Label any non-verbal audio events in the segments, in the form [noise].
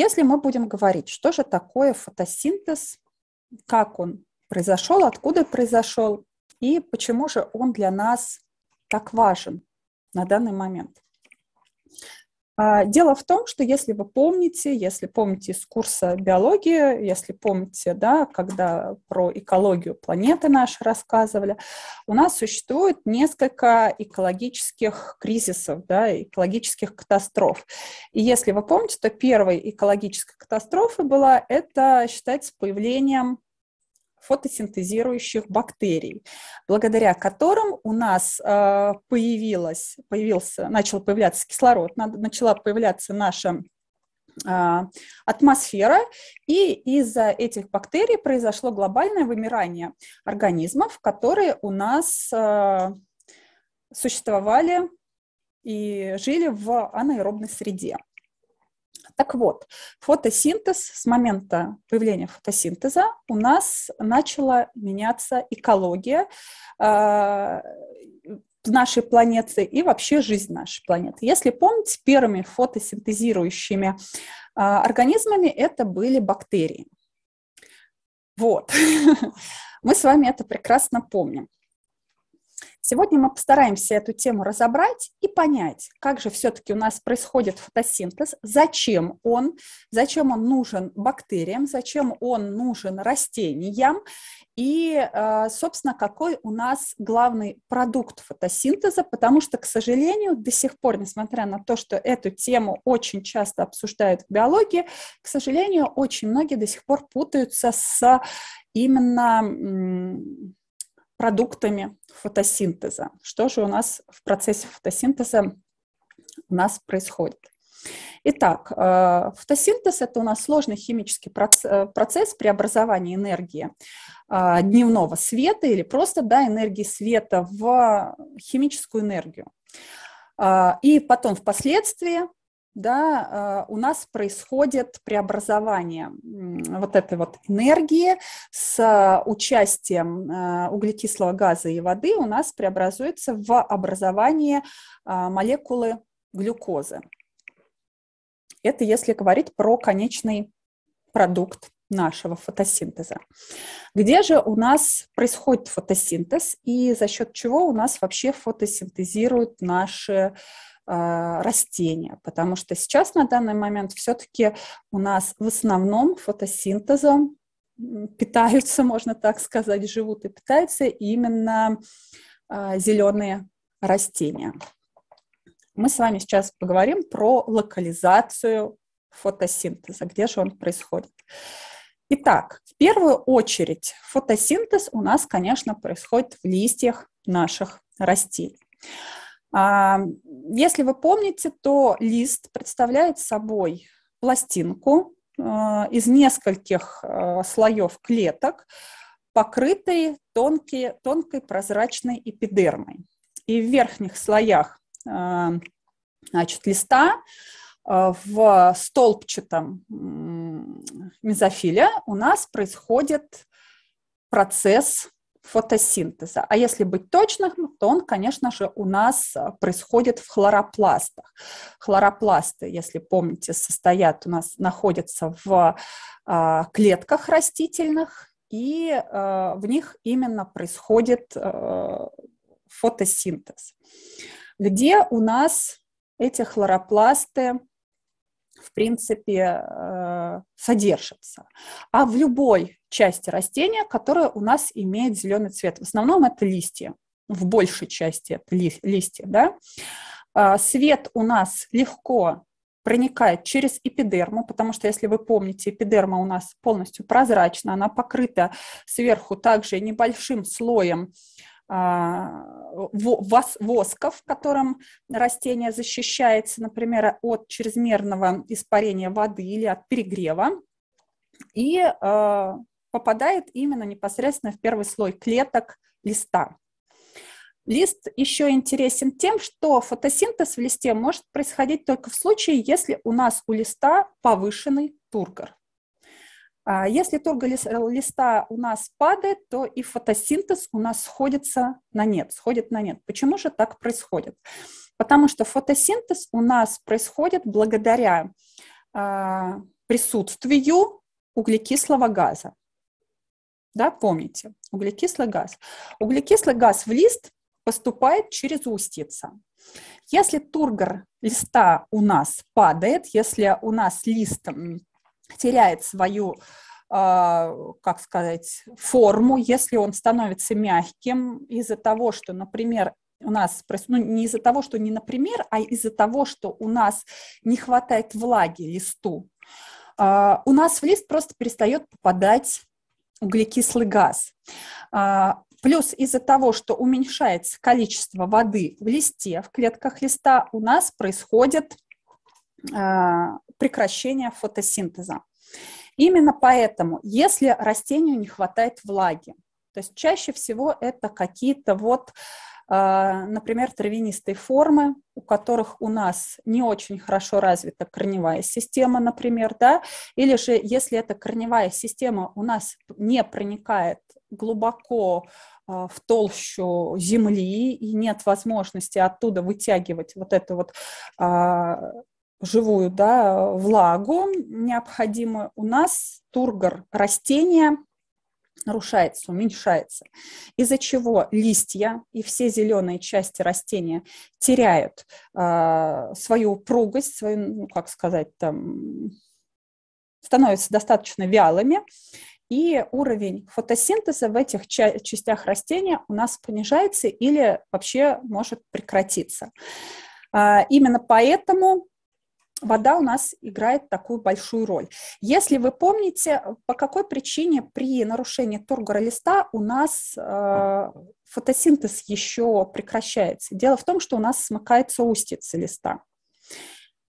Если мы будем говорить, что же такое фотосинтез, как он произошел, откуда произошел и почему же он для нас так важен на данный момент. А, дело в том, что если вы помните, если помните из курса биологии, если помните, да, когда про экологию планеты наши рассказывали, у нас существует несколько экологических кризисов, да, экологических катастроф. И если вы помните, то первой экологической катастрофой была это, считается, появлением фотосинтезирующих бактерий, благодаря которым у нас э, появилось, появился, начал появляться кислород, начала появляться наша э, атмосфера, и из-за этих бактерий произошло глобальное вымирание организмов, которые у нас э, существовали и жили в анаэробной среде. Так вот, фотосинтез, с момента появления фотосинтеза у нас начала меняться экология э, нашей планеты и вообще жизнь нашей планеты. Если помните, первыми фотосинтезирующими э, организмами это были бактерии. Вот. [laughs] Мы с вами это прекрасно помним. Сегодня мы постараемся эту тему разобрать и понять, как же все-таки у нас происходит фотосинтез, зачем он, зачем он нужен бактериям, зачем он нужен растениям и, э, собственно, какой у нас главный продукт фотосинтеза, потому что, к сожалению, до сих пор, несмотря на то, что эту тему очень часто обсуждают в биологии, к сожалению, очень многие до сих пор путаются с именно продуктами фотосинтеза. Что же у нас в процессе фотосинтеза у нас происходит? Итак, э, фотосинтез – это у нас сложный химический э, процесс преобразования энергии э, дневного света или просто да, энергии света в химическую энергию. И потом впоследствии да, э, у нас происходит преобразование вот этой вот энергии с участием э, углекислого газа и воды у нас преобразуется в образование э, молекулы глюкозы. Это если говорить про конечный продукт нашего фотосинтеза. Где же у нас происходит фотосинтез и за счет чего у нас вообще фотосинтезируют наши а, растения, потому что сейчас на данный момент все-таки у нас в основном фотосинтезом питаются, [laughs] можно так сказать, живут и питаются именно а, зеленые растения. Мы с вами сейчас поговорим про локализацию фотосинтеза, где же он происходит. Итак, в первую очередь фотосинтез у нас, конечно, происходит в листьях наших растений. А, если вы помните, то лист представляет собой пластинку а, из нескольких а, слоев клеток, покрытой тонкие, тонкой прозрачной эпидермой. И в верхних слоях значит, листа в столбчатом мезофиле у нас происходит процесс фотосинтеза. А если быть точным, то он, конечно же, у нас а, происходит в хлоропластах. Хлоропласты, если помните, состоят у нас, находятся в а, клетках растительных, и а, в них именно происходит фотосинтез. Где у нас эти хлоропласты в принципе, э, содержится. А в любой части растения, которая у нас имеет зеленый цвет. В основном это листья, в большей части это листья. Да? А, свет у нас легко проникает через эпидерму, потому что, если вы помните, эпидерма у нас полностью прозрачна, она покрыта сверху также небольшим слоем а, воска, в котором растение защищается, например, от чрезмерного испарения воды или от перегрева, и а, попадает именно непосредственно в первый слой клеток листа. Лист еще интересен тем, что фотосинтез в листе может происходить только в случае, если у нас у листа повышенный тургор. А, если листа у нас падает, то и фотосинтез у нас сходится на нет, сходит на нет. Почему же так происходит? Потому что фотосинтез у нас происходит благодаря а, присутствию углекислого газа. Да, помните, углекислый газ. Углекислый газ в лист поступает через устица. Если тургор листа у нас падает, если у нас лист теряет свою а, как сказать, форму, если он становится мягким из-за того, что, например, у нас, ну, не из-за того, что не например, а из-за того, что у нас не хватает влаги листу, а, у нас в лист просто перестает попадать углекислый газ. А, плюс из-за того, что уменьшается количество воды в листе, в клетках листа, у нас происходит прекращения фотосинтеза. Именно поэтому, если растению не хватает влаги, то есть чаще всего это какие-то вот, э, например, травянистые формы, у которых у нас не очень хорошо развита корневая система, например, да, или же если эта корневая система у нас не проникает глубоко э, в толщу земли и нет возможности оттуда вытягивать вот эту вот э, живую да, влагу необходимую, у нас тургор растения нарушается, уменьшается, из-за чего листья и все зеленые части растения теряют э, свою упругость, свою, ну, как сказать, там, становятся достаточно вялыми, и уровень фотосинтеза в этих ча- частях растения у нас понижается или вообще может прекратиться. Э, именно поэтому вода у нас играет такую большую роль. Если вы помните, по какой причине при нарушении тургора листа у нас э, фотосинтез еще прекращается? Дело в том, что у нас смыкается устица листа.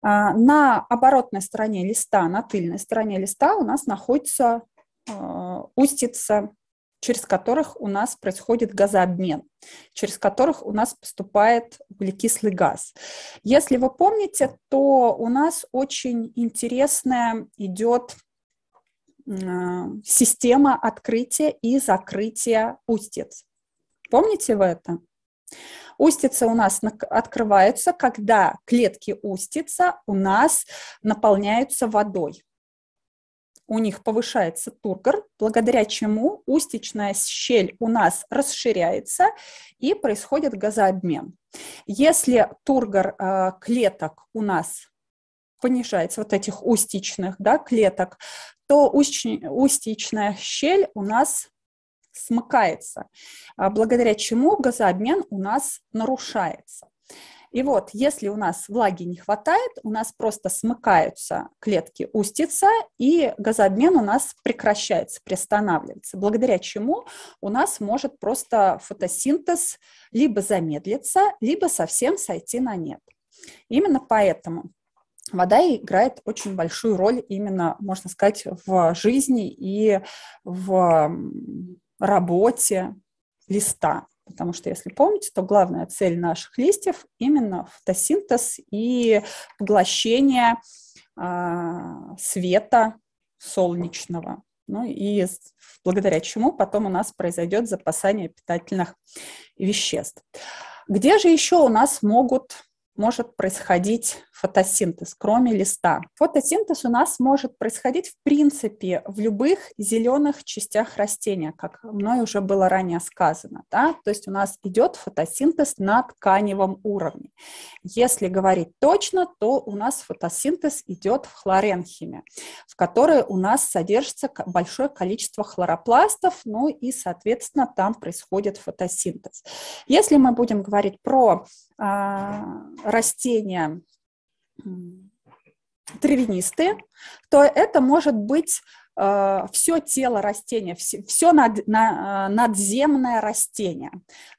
Э, на оборотной стороне листа, на тыльной стороне листа у нас находится э, устица через которых у нас происходит газообмен, через которых у нас поступает углекислый газ. Если вы помните, то у нас очень интересная идет э, система открытия и закрытия устиц. Помните вы это? Устица у нас открываются, когда клетки устица у нас наполняются водой у них повышается тургор, благодаря чему устичная щель у нас расширяется и происходит газообмен. Если тургор э, клеток у нас понижается, вот этих устичных да, клеток, то устич, устичная щель у нас смыкается, а благодаря чему газообмен у нас нарушается. И вот, если у нас влаги не хватает, у нас просто смыкаются клетки устица, и газообмен у нас прекращается, приостанавливается, благодаря чему у нас может просто фотосинтез либо замедлиться, либо совсем сойти на нет. Именно поэтому вода играет очень большую роль именно, можно сказать, в жизни и в работе листа потому что, если помните, то главная цель наших листьев именно фотосинтез и поглощение а, света солнечного. Ну и благодаря чему потом у нас произойдет запасание питательных веществ. Где же еще у нас могут, может происходить фотосинтез, кроме листа. Фотосинтез у нас может происходить в принципе в любых зеленых частях растения, как мной уже было ранее сказано. Да? То есть у нас идет фотосинтез на тканевом уровне. Если говорить точно, то у нас фотосинтез идет в хлоренхиме, в которой у нас содержится большое количество хлоропластов, ну и, соответственно, там происходит фотосинтез. Если мы будем говорить про а, растения, травянистые, то это может быть э, все тело растения, все, все над, на, э, надземное растение.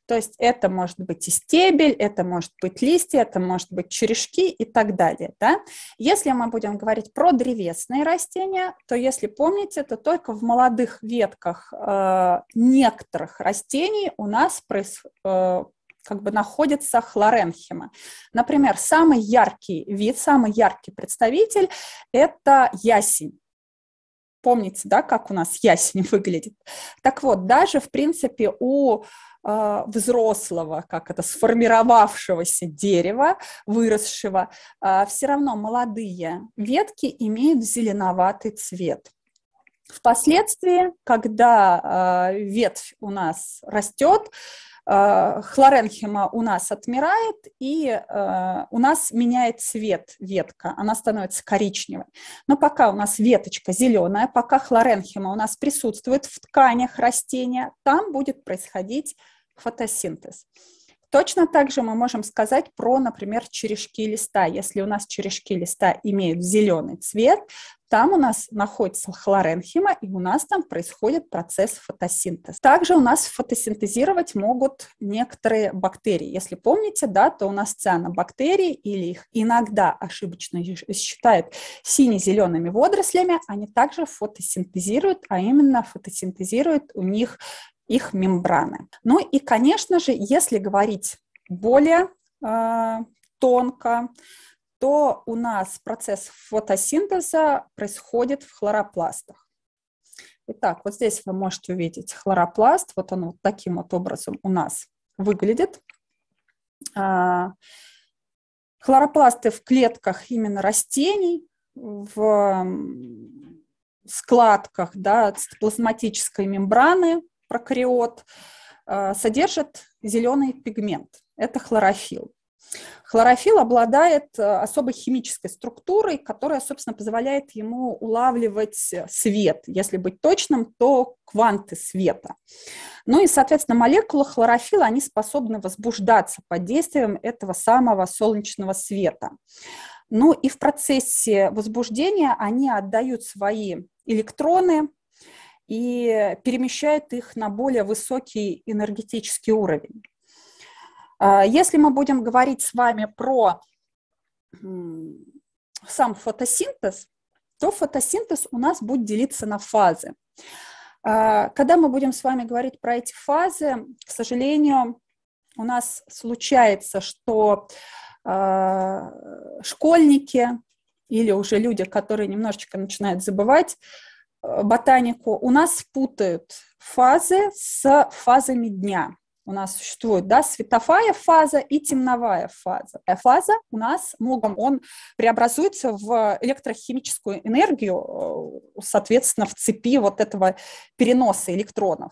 То есть это может быть и стебель, это может быть листья, это может быть черешки и так далее. Да? Если мы будем говорить про древесные растения, то если помните, то только в молодых ветках э, некоторых растений у нас происходит э, как бы находится хлоренхима. Например, самый яркий вид, самый яркий представитель – это ясень. Помните, да, как у нас ясень [laughs] выглядит? Так вот, даже, в принципе, у э, взрослого, как это, сформировавшегося дерева, выросшего, э, все равно молодые ветки имеют зеленоватый цвет. Впоследствии, когда э, ветвь у нас растет, Э, хлоренхема у нас отмирает, и э, у нас меняет цвет ветка, она становится коричневой. Но пока у нас веточка зеленая, пока хлоренхема у нас присутствует в тканях растения, там будет происходить фотосинтез. Точно так же мы можем сказать про, например, черешки листа. Если у нас черешки листа имеют зеленый цвет, там у нас находится хлоренхима, и у нас там происходит процесс фотосинтеза. Также у нас фотосинтезировать могут некоторые бактерии. Если помните, да, то у нас цианобактерии или их иногда ошибочно считают сине-зелеными водорослями, они также фотосинтезируют, а именно фотосинтезируют у них их мембраны. Ну и, конечно же, если говорить более э, тонко, то у нас процесс фотосинтеза происходит в хлоропластах. Итак, вот здесь вы можете увидеть хлоропласт. Вот он вот таким вот образом у нас выглядит. Э, хлоропласты в клетках именно растений, в складках да, плазматической мембраны прокариот, э, содержит зеленый пигмент. Это хлорофилл. Хлорофилл обладает э, особой химической структурой, которая, собственно, позволяет ему улавливать свет. Если быть точным, то кванты света. Ну и, соответственно, молекулы хлорофилла, они способны возбуждаться под действием этого самого солнечного света. Ну и в процессе возбуждения они отдают свои электроны и перемещает их на более высокий энергетический уровень. А, если мы будем говорить с вами про сам фотосинтез, то фотосинтез у нас будет делиться на фазы. А, когда мы будем с вами говорить про эти фазы, к сожалению, у нас случается, что а, школьники или уже люди, которые немножечко начинают забывать ботанику, у нас путают фазы с фазами дня у нас существует, да, световая фаза и темновая фаза. А фаза у нас мугом, он преобразуется в электрохимическую энергию, э, соответственно, в цепи вот этого переноса электронов.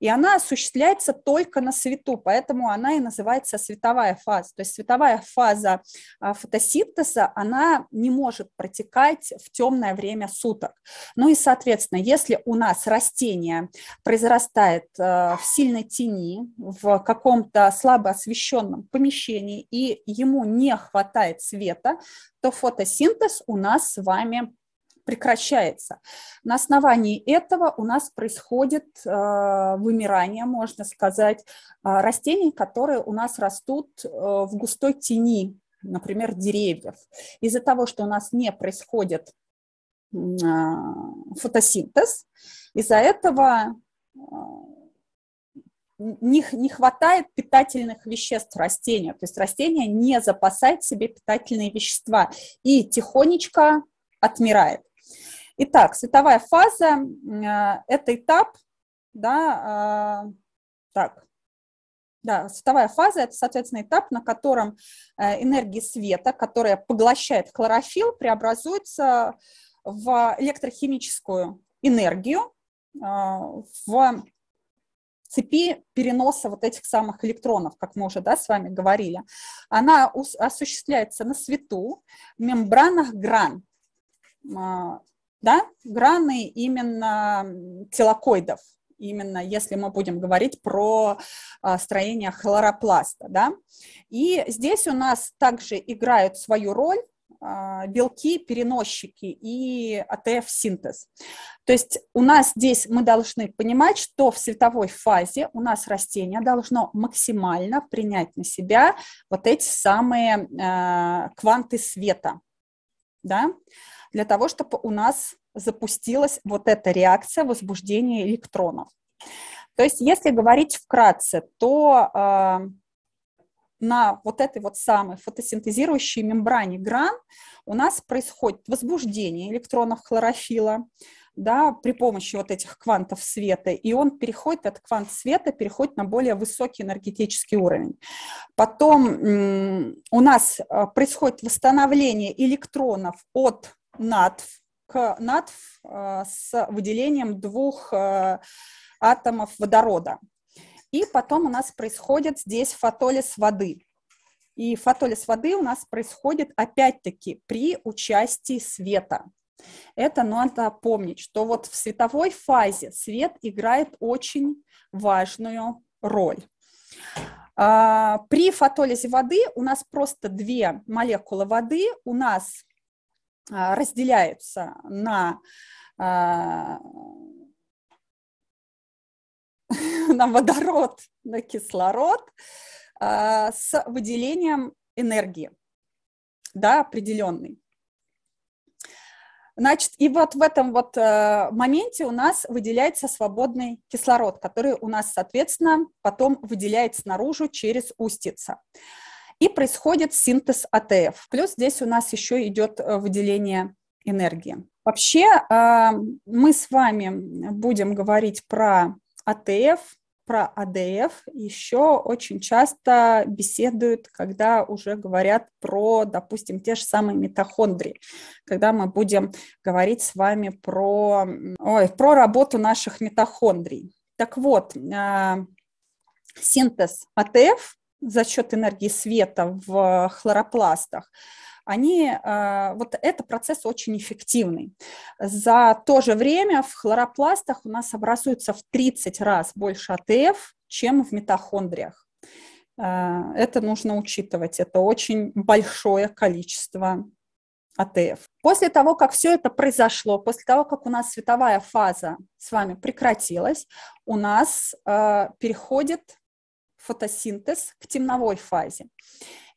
И она осуществляется только на свету, поэтому она и называется световая фаза. То есть световая фаза а, фотосинтеза, она не может протекать в темное время суток. Ну и, соответственно, если у нас растение произрастает э, в сильной тени, в каком-то слабо освещенном помещении и ему не хватает света, то фотосинтез у нас с вами прекращается. На основании этого у нас происходит э, вымирание, можно сказать, э, растений, которые у нас растут э, в густой тени, например, деревьев. Из-за того, что у нас не происходит э, фотосинтез, из-за этого э, не, не хватает питательных веществ растению. То есть растение не запасает себе питательные вещества и тихонечко отмирает. Итак, световая фаза – э, это этап, да, а, так, да, световая фаза – это, соответственно, этап, на котором э, энергия света, которая поглощает хлорофилл, преобразуется в э, электрохимическую энергию, в цепи переноса вот этих самых электронов, как мы уже да, с вами говорили, она осуществляется на свету, в мембранах гран, а, да, граны именно телокоидов, именно если мы будем говорить про а, строение хлоропласта, да. И здесь у нас также играют свою роль а, белки, переносчики и АТФ-синтез. То есть у нас здесь мы должны понимать, что в световой фазе у нас растение должно максимально принять на себя вот эти самые а, кванты света, да, для того, чтобы у нас запустилась вот эта реакция возбуждения электронов. То есть, если говорить вкратце, то а, на вот этой вот самой фотосинтезирующей мембране гран у нас происходит возбуждение электронов хлорофила, да, при помощи вот этих квантов света, и он переходит, этот квант света переходит на более высокий энергетический уровень. Потом у нас э, происходит восстановление электронов от НАТВ к НАТВ э, с выделением двух э, атомов водорода. И потом у нас происходит здесь фотолиз воды. И фотолиз воды у нас происходит опять-таки при участии света. Это надо помнить, что вот в световой фазе свет играет очень важную роль. А, при фотолизе воды у нас просто две молекулы воды у нас а, разделяются на а, [laughs] на водород, на кислород а, с выделением энергии, да, определенной. Значит, и вот в этом вот э, моменте у нас выделяется свободный кислород, который у нас, соответственно, потом выделяется наружу через устица. И происходит синтез АТФ. Плюс здесь у нас еще идет э, выделение энергии. Вообще э, мы с вами будем говорить про АТФ, про АДФ еще очень часто беседуют, когда уже говорят про, допустим, те же самые митохондрии, когда мы будем говорить с вами про, ой, про работу наших митохондрий. Так вот, а, синтез АТФ за счет энергии света в хлоропластах – они, а, вот этот процесс очень эффективный. За то же время в хлоропластах у нас образуется в 30 раз больше АТФ, чем в митохондриях. А, это нужно учитывать. Это очень большое количество АТФ. После того, как все это произошло, после того, как у нас световая фаза с вами прекратилась, у нас э, переходит фотосинтез к темновой фазе.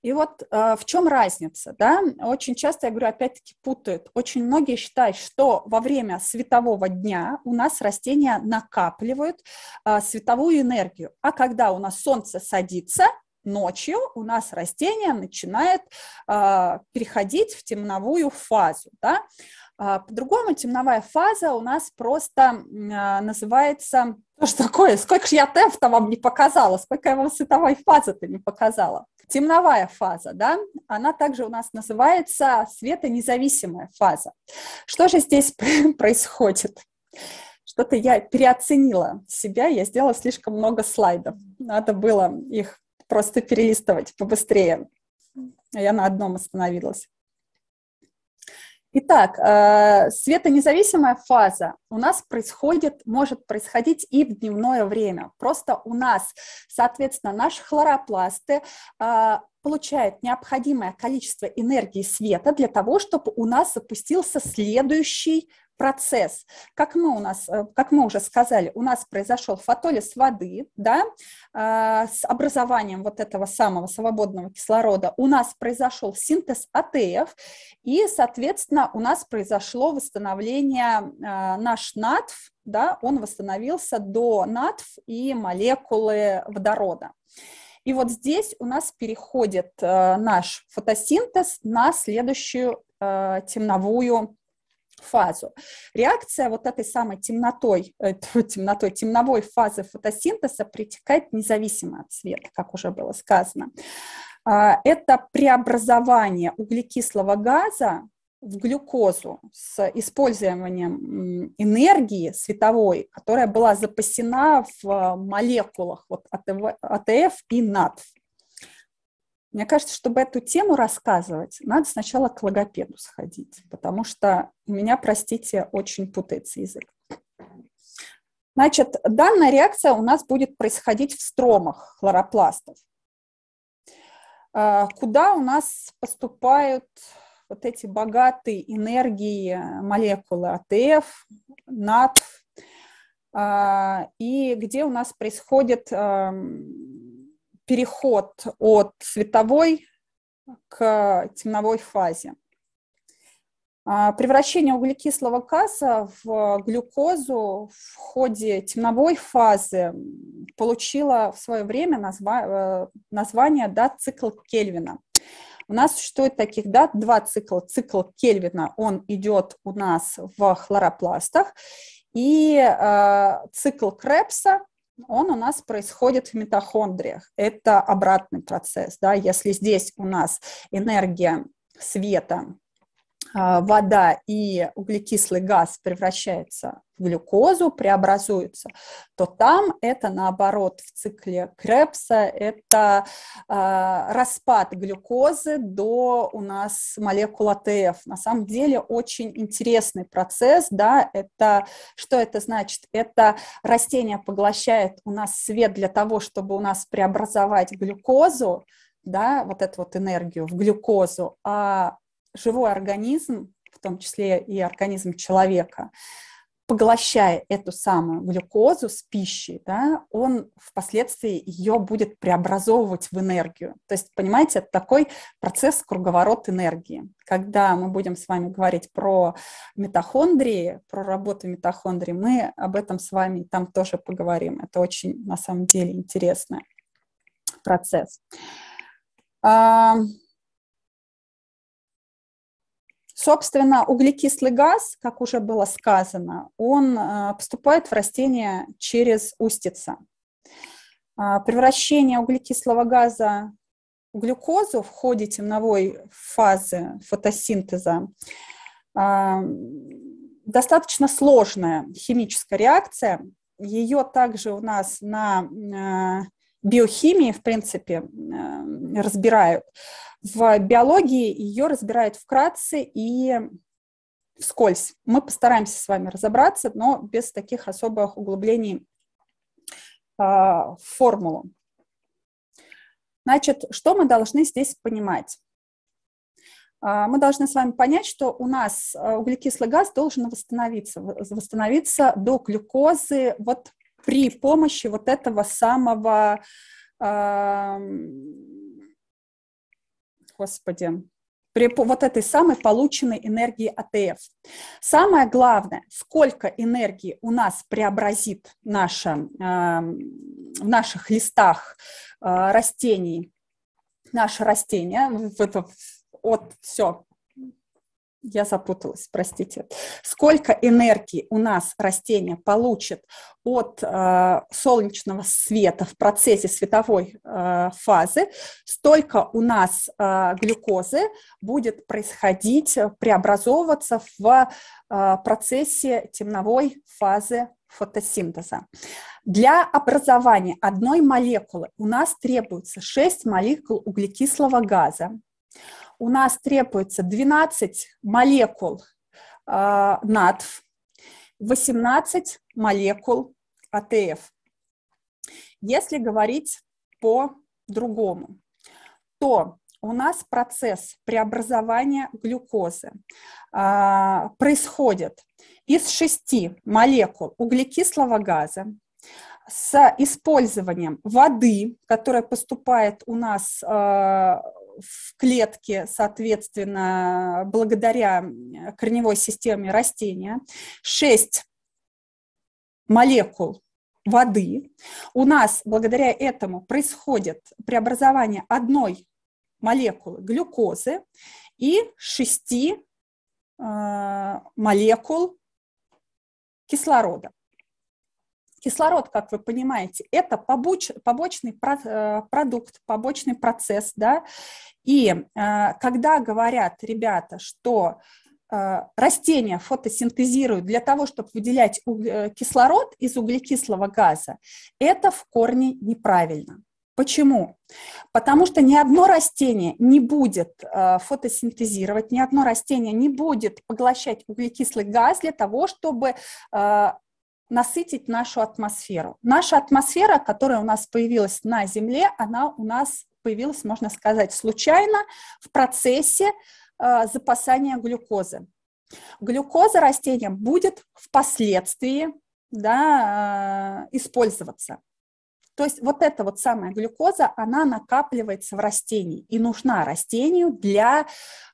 И вот э, в чем разница, да? Очень часто, я говорю, опять-таки путают. Очень многие считают, что во время светового дня у нас растения накапливают э, световую энергию, а когда у нас солнце садится, ночью у нас растение начинает э, переходить в темновую фазу. Да? по-другому темновая фаза у нас просто э, называется... Что такое? Сколько же я тэф вам не показала? Сколько я вам световой фазы-то не показала? темновая фаза, да, она также у нас называется светонезависимая фаза. Что же здесь [laughs] происходит? Что-то я переоценила себя, я сделала слишком много слайдов. Надо было их просто перелистывать побыстрее. Я на одном остановилась. Итак, э, светонезависимая фаза у нас происходит, может происходить и в дневное время. Просто у нас, соответственно, наши хлоропласты э, получают необходимое количество энергии света для того, чтобы у нас запустился следующий процесс. Как мы у нас, э, как мы уже сказали, у нас произошел фотолиз воды, да, а, с образованием вот этого самого свободного кислорода. У нас произошел синтез АТФ, и, соответственно, у нас произошло восстановление а, наш НАТФ, да, он восстановился до НАТФ и молекулы водорода. И вот здесь у нас переходит э, наш фотосинтез на следующую э, темновую фазу. Реакция вот этой самой темнотой, э, [laughs] темнотой, темновой фазы фотосинтеза протекает независимо от света, как уже было сказано. А, это преобразование углекислого газа в глюкозу с использованием энергии световой, которая была запасена в э, молекулах вот АТФ и НАТФ. Мне кажется, чтобы эту тему рассказывать, надо сначала к логопеду сходить, потому что у меня, простите, очень путается язык. Значит, данная реакция у нас будет происходить в стромах хлоропластов, а, куда у нас поступают вот эти богатые энергии молекулы АТФ, НАТФ, а, и где у нас происходит переход от световой к темновой фазе. А, превращение углекислого газа в глюкозу в ходе темновой фазы получило в свое время назва... Э, название да, цикл Кельвина. У нас существует таких да, два цикла. Цикл Кельвина, он идет у нас в хлоропластах, и э, цикл Крепса, он у нас происходит в митохондриях. Это обратный процесс. Да? Если здесь у нас энергия света а, вода и углекислый газ превращается в глюкозу, преобразуется, то там это наоборот в цикле Крепса, это а, распад глюкозы до у нас молекул АТФ. На самом деле очень интересный процесс, да, это что это значит? Это растение поглощает у нас свет для того, чтобы у нас преобразовать глюкозу, да, вот эту вот энергию в глюкозу, а живой организм, в том числе и организм человека, поглощая эту самую глюкозу с пищей, да, он впоследствии ее будет преобразовывать в энергию. То есть, понимаете, это такой процесс круговорот энергии. Когда мы будем с вами говорить про митохондрии, про работу митохондрии, мы об этом с вами там тоже поговорим. Это очень, на самом деле, интересный процесс. А, Собственно, углекислый газ, как уже было сказано, он э, поступает в растение через устица. А, превращение углекислого газа в глюкозу в ходе темновой фазы фотосинтеза а, достаточно сложная химическая реакция. Ее также у нас на э, биохимии, в принципе, э, разбирают. В биологии ее разбирают вкратце и вскользь. Мы постараемся с вами разобраться, но без таких особых углублений а, в формулу. Значит, что мы должны здесь понимать? А, мы должны с вами понять, что у нас а, углекислый газ должен восстановиться, восстановиться до глюкозы вот при помощи вот этого самого Господи, при вот этой самой полученной энергии АТФ. Самое главное, сколько энергии у нас преобразит наша, эм, в наших листах э, растений, наше растение, в это, от все я запуталась, простите. Сколько энергии у нас растение получит от э, солнечного света в процессе световой э, фазы, столько у нас э, глюкозы будет происходить, э, преобразовываться в э, процессе темновой фазы фотосинтеза. Для образования одной молекулы у нас требуется 6 молекул углекислого газа, у нас требуется 12 молекул э, а, 18 молекул АТФ. Если говорить по-другому, то у нас процесс преобразования глюкозы а, происходит из шести молекул углекислого газа с использованием воды, которая поступает у нас а, в клетке, соответственно, благодаря э, корневой системе растения, шесть молекул воды. У нас благодаря этому происходит преобразование одной молекулы глюкозы и шести э, молекул кислорода. Кислород, как вы понимаете, это побоч, побочный про, э, продукт, побочный процесс, да, и э, когда говорят ребята, что э, растения фотосинтезируют для того, чтобы выделять э, кислород из углекислого газа, это в корне неправильно. Почему? Потому что ни одно растение не будет фотосинтезировать, ни одно растение не будет поглощать углекислый газ для того, чтобы насытить нашу атмосферу. Наша атмосфера, которая у нас появилась на Земле, она у нас появилась, можно сказать, случайно в процессе э, запасания глюкозы. Глюкоза растениям будет впоследствии да, э, использоваться. То есть вот эта вот самая глюкоза, она накапливается в растении и нужна растению для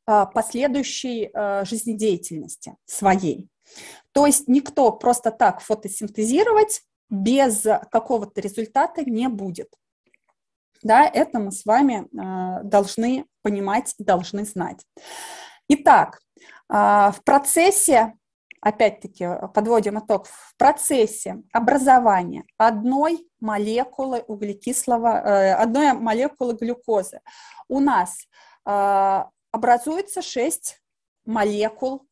э, последующей э, жизнедеятельности своей. То есть никто просто так фотосинтезировать без какого-то результата не будет. Да, это мы с вами э, должны понимать и должны знать. Итак, э, в процессе, опять-таки, подводим итог, в процессе образования одной молекулы углекислого, э, одной молекулы глюкозы у нас э, образуется 6 молекул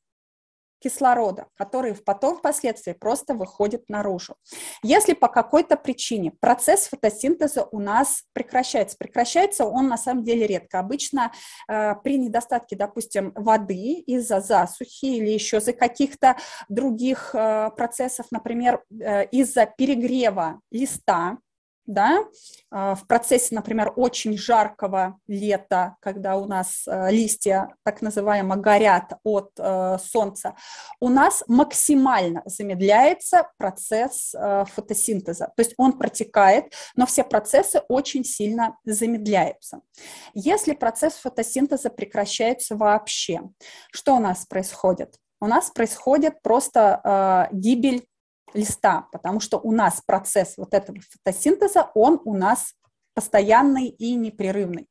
кислорода, которые потом впоследствии просто выходят наружу. Если по какой-то причине процесс фотосинтеза у нас прекращается, прекращается он на самом деле редко. Обычно э, при недостатке, допустим, воды из-за засухи или еще за каких-то других э, процессов, например, э, из-за перегрева листа, да, а, в процессе, например, очень жаркого лета, когда у нас э, листья так называемо горят от э, солнца, у нас максимально замедляется процесс э, фотосинтеза. То есть он протекает, но все процессы очень сильно замедляются. Если процесс фотосинтеза прекращается вообще, что у нас происходит? У нас происходит просто гибель листа, потому что у нас процесс вот этого фотосинтеза, он у нас постоянный и непрерывный.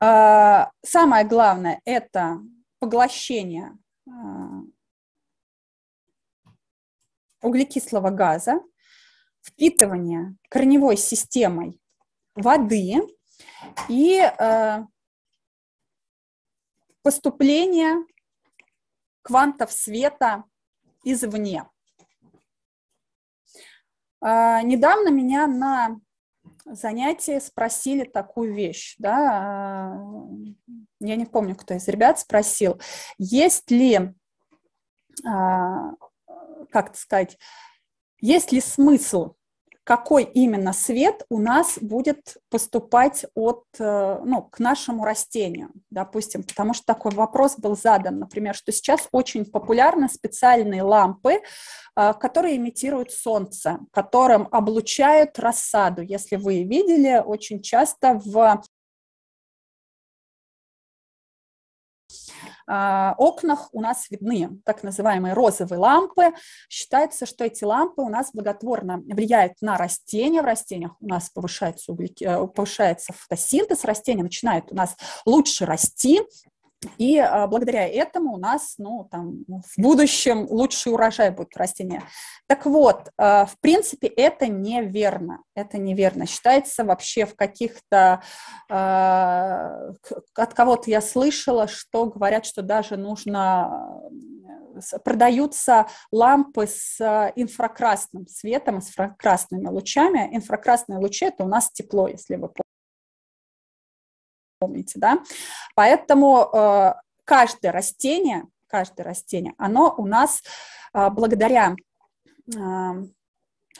А, самое главное – это поглощение а, углекислого газа, впитывание корневой системой воды и а, поступление квантов света извне. А, недавно меня на занятии спросили такую вещь, да, а, я не помню, кто из ребят спросил, есть ли, а, как сказать, есть ли смысл какой именно свет у нас будет поступать от, э, ну, к нашему растению, допустим, потому что такой вопрос был задан, например, что сейчас очень популярны специальные лампы, э, которые имитируют солнце, которым облучают рассаду. Если вы видели, очень часто в А, окнах у нас видны так называемые розовые лампы. Считается, что эти лампы у нас благотворно влияют на растения. В растениях у нас повышается, э, повышается фотосинтез, растения начинают у нас лучше расти, и а, благодаря этому у нас, ну, там, в будущем лучший урожай будет растения. Так вот, а, в принципе, это неверно. Это неверно. Считается вообще в каких-то... А, от кого-то я слышала, что говорят, что даже нужно... Э, продаются лампы с э, инфракрасным светом, с инфракрасными лучами. Инфракрасные лучи – это у нас тепло, если вы помните помните, да? Поэтому э, каждое растение, каждое растение, оно у нас э, благодаря э,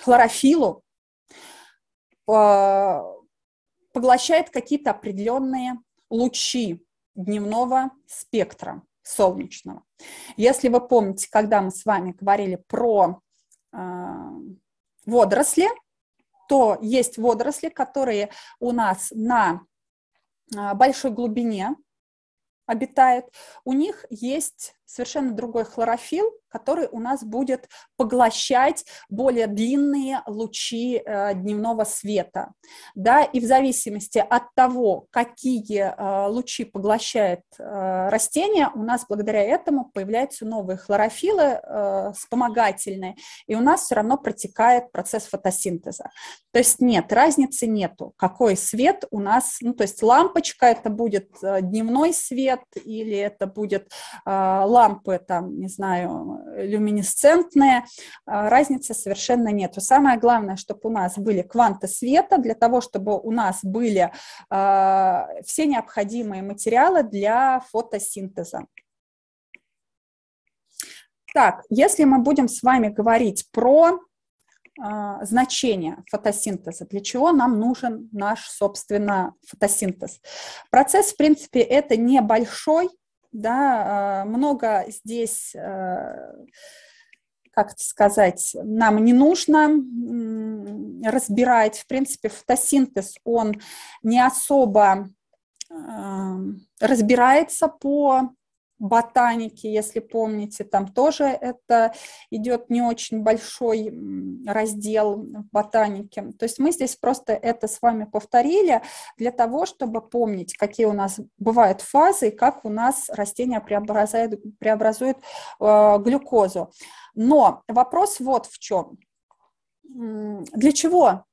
хлорофилу э, поглощает какие-то определенные лучи дневного спектра солнечного. Если вы помните, когда мы с вами говорили про э, водоросли, то есть водоросли, которые у нас на а, большой глубине обитает, у них есть совершенно другой хлорофилл, который у нас будет поглощать более длинные лучи э, дневного света. Да, и в зависимости от того, какие э, лучи поглощает э, растение, у нас благодаря этому появляются новые хлорофилы э, вспомогательные, и у нас все равно протекает процесс фотосинтеза. То есть нет, разницы нету, какой свет у нас, ну то есть лампочка это будет э, дневной свет или это будет э, лампы, там, не знаю, люминесцентные, а, разницы совершенно нет. Самое главное, чтобы у нас были кванты света, для того, чтобы у нас были а, все необходимые материалы для фотосинтеза. Так, если мы будем с вами говорить про а, значение фотосинтеза, для чего нам нужен наш, собственно, фотосинтез. Процесс, в принципе, это небольшой, да, а, много здесь, а, как это сказать, нам не нужно разбирать. В принципе, фотосинтез, он не особо а, разбирается по ботаники, если помните, там тоже это идет не очень большой раздел в ботанике. То есть мы здесь просто это с вами повторили для того, чтобы помнить, какие у нас бывают фазы и как у нас растения преобразуют, преобразуют э, глюкозу. Но вопрос вот в чем. Для чего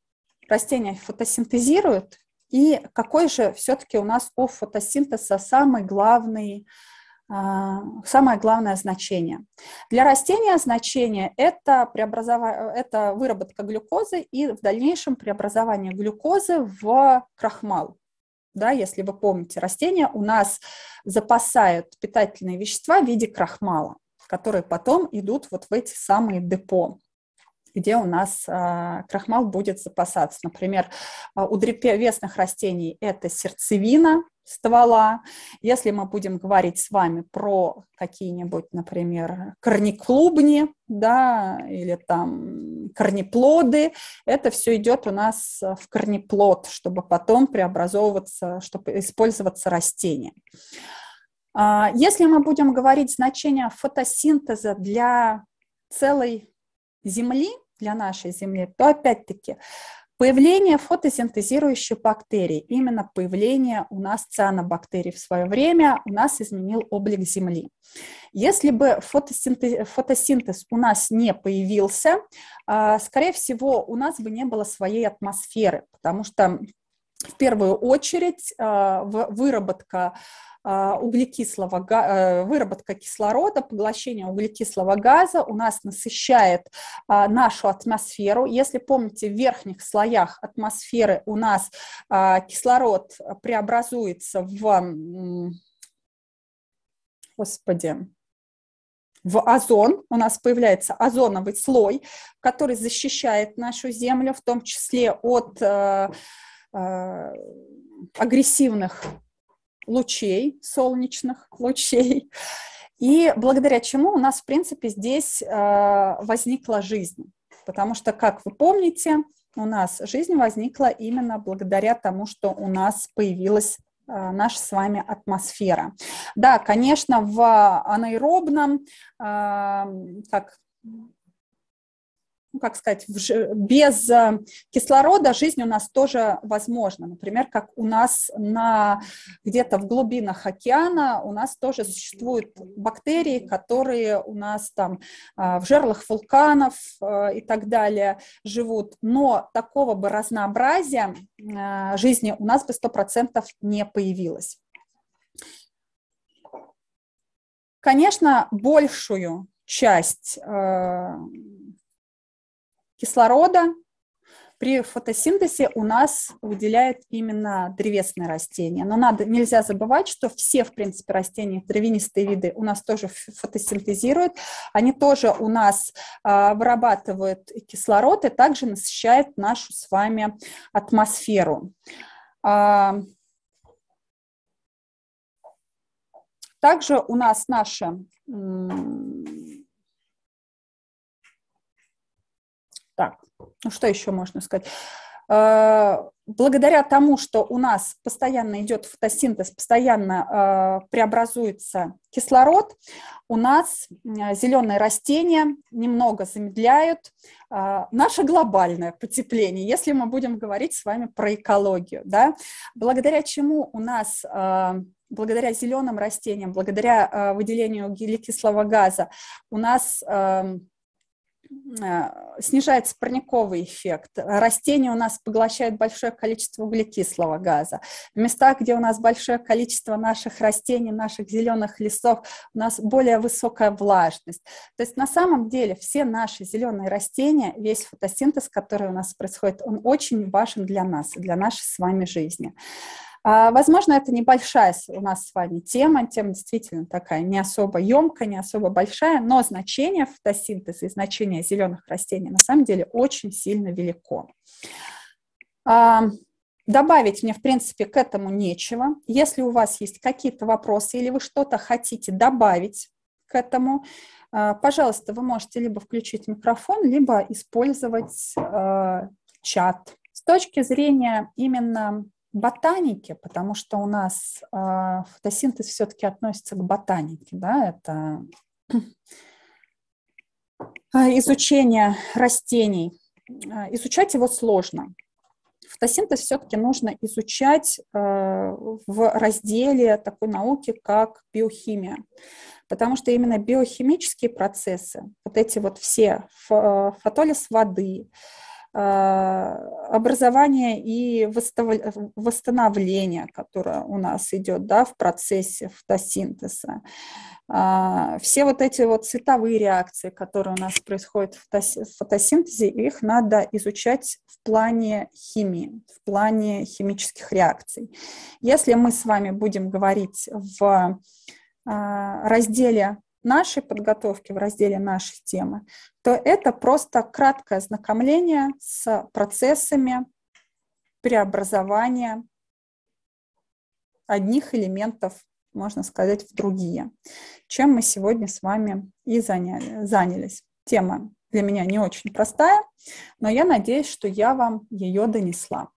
растения фотосинтезируют и какой же все-таки у нас у фотосинтеза самый главный Э, самое главное значение. Для растения значение – это, преобразова это выработка глюкозы и в дальнейшем преобразование глюкозы в крахмал. Да, если вы помните, растения у нас запасают питательные вещества в виде крахмала, которые потом идут вот в эти самые депо где у нас э, крахмал будет запасаться. Например, а, у древесных растений это сердцевина ствола. Если мы будем говорить с вами про какие-нибудь, например, корнеклубни, да, или там корнеплоды, это все идет у нас в корнеплод, чтобы потом преобразовываться, чтобы использоваться растением. А, если мы будем говорить значение фотосинтеза для целой Земли, для нашей Земли, то опять-таки Появление фотосинтезирующих бактерий, именно появление у нас цианобактерий в свое время у нас изменил облик Земли. Если бы фотосинтез, фотосинтез у нас не появился, а, скорее всего, у нас бы не было своей атмосферы, потому что в первую очередь э, выработка э, углекислого, э, выработка кислорода, поглощение углекислого газа у нас насыщает нашу атмосферу. Если помните, в верхних слоях атмосферы у нас кислород преобразуется в... Господи, в озон, у нас появляется озоновый слой, который защищает нашу Землю, в том числе от а, агрессивных лучей, солнечных лучей, и благодаря чему у нас, в принципе, здесь а, возникла жизнь. Потому что, как вы помните, у нас жизнь возникла именно благодаря тому, что у нас появилась а, наша с вами атмосфера. Да, конечно, в анаэробном, как ну, как сказать, без э, кислорода жизнь у нас тоже возможна. Например, как у нас на, где-то в глубинах океана у нас тоже существуют бактерии, которые у нас там э, в жерлах вулканов э, и так далее живут. Но такого бы разнообразия жизни у нас бы 100% не появилось. Конечно, большую часть кислорода при фотосинтезе у нас выделяет именно древесные растения. Но надо, нельзя забывать, что все, в принципе, растения, травянистые виды у нас тоже фотосинтезируют. Они тоже у нас э, вырабатывают кислород и также насыщают нашу с вами атмосферу. А... Также у нас наши Ну, что еще можно сказать? Э, благодаря тому, что у нас постоянно идет фотосинтез, постоянно э, преобразуется кислород, у нас э, зеленые растения немного замедляют наше глобальное потепление, если мы будем говорить с вами про экологию. Да? Благодаря чему у нас благодаря зеленым растениям, благодаря э, выделению геликислого газа у нас эм, Э, снижается парниковый эффект. Растения у нас поглощают большое количество углекислого газа. В местах, где у нас большое количество наших растений, наших зеленых лесов, у нас более высокая влажность. То есть на самом деле все наши зеленые растения, весь фотосинтез, который у нас происходит, он очень важен для нас, для нашей с вами жизни. А, возможно, это небольшая у нас с вами тема, тема действительно такая не особо емкая, не особо большая, но значение фотосинтеза и значение зеленых растений на самом деле очень сильно велико. А, добавить мне, в принципе, к этому нечего. Если у вас есть какие-то вопросы или вы что-то хотите добавить к этому, а, пожалуйста, вы можете либо включить микрофон, либо использовать чат. С точки зрения именно ботанике, потому что у нас а, фотосинтез все-таки относится к ботанике, да, это [clears throat] а, изучение растений. А, изучать его сложно. Фотосинтез все-таки нужно изучать в разделе такой науки, как биохимия, потому что именно биохимические процессы, вот эти вот все фотолиз воды, а, образование и восстановление, которое у нас идет да, в процессе фотосинтеза. А, все вот эти вот цветовые реакции, которые у нас происходят в фотосинтезе, их надо изучать в плане химии, в плане химических реакций. Если мы с вами будем говорить в а, разделе нашей подготовки в разделе нашей темы», то это просто краткое ознакомление с процессами преобразования одних элементов, можно сказать, в другие, чем мы сегодня с вами и заняли, занялись. Тема для меня не очень простая, но я надеюсь, что я вам ее донесла.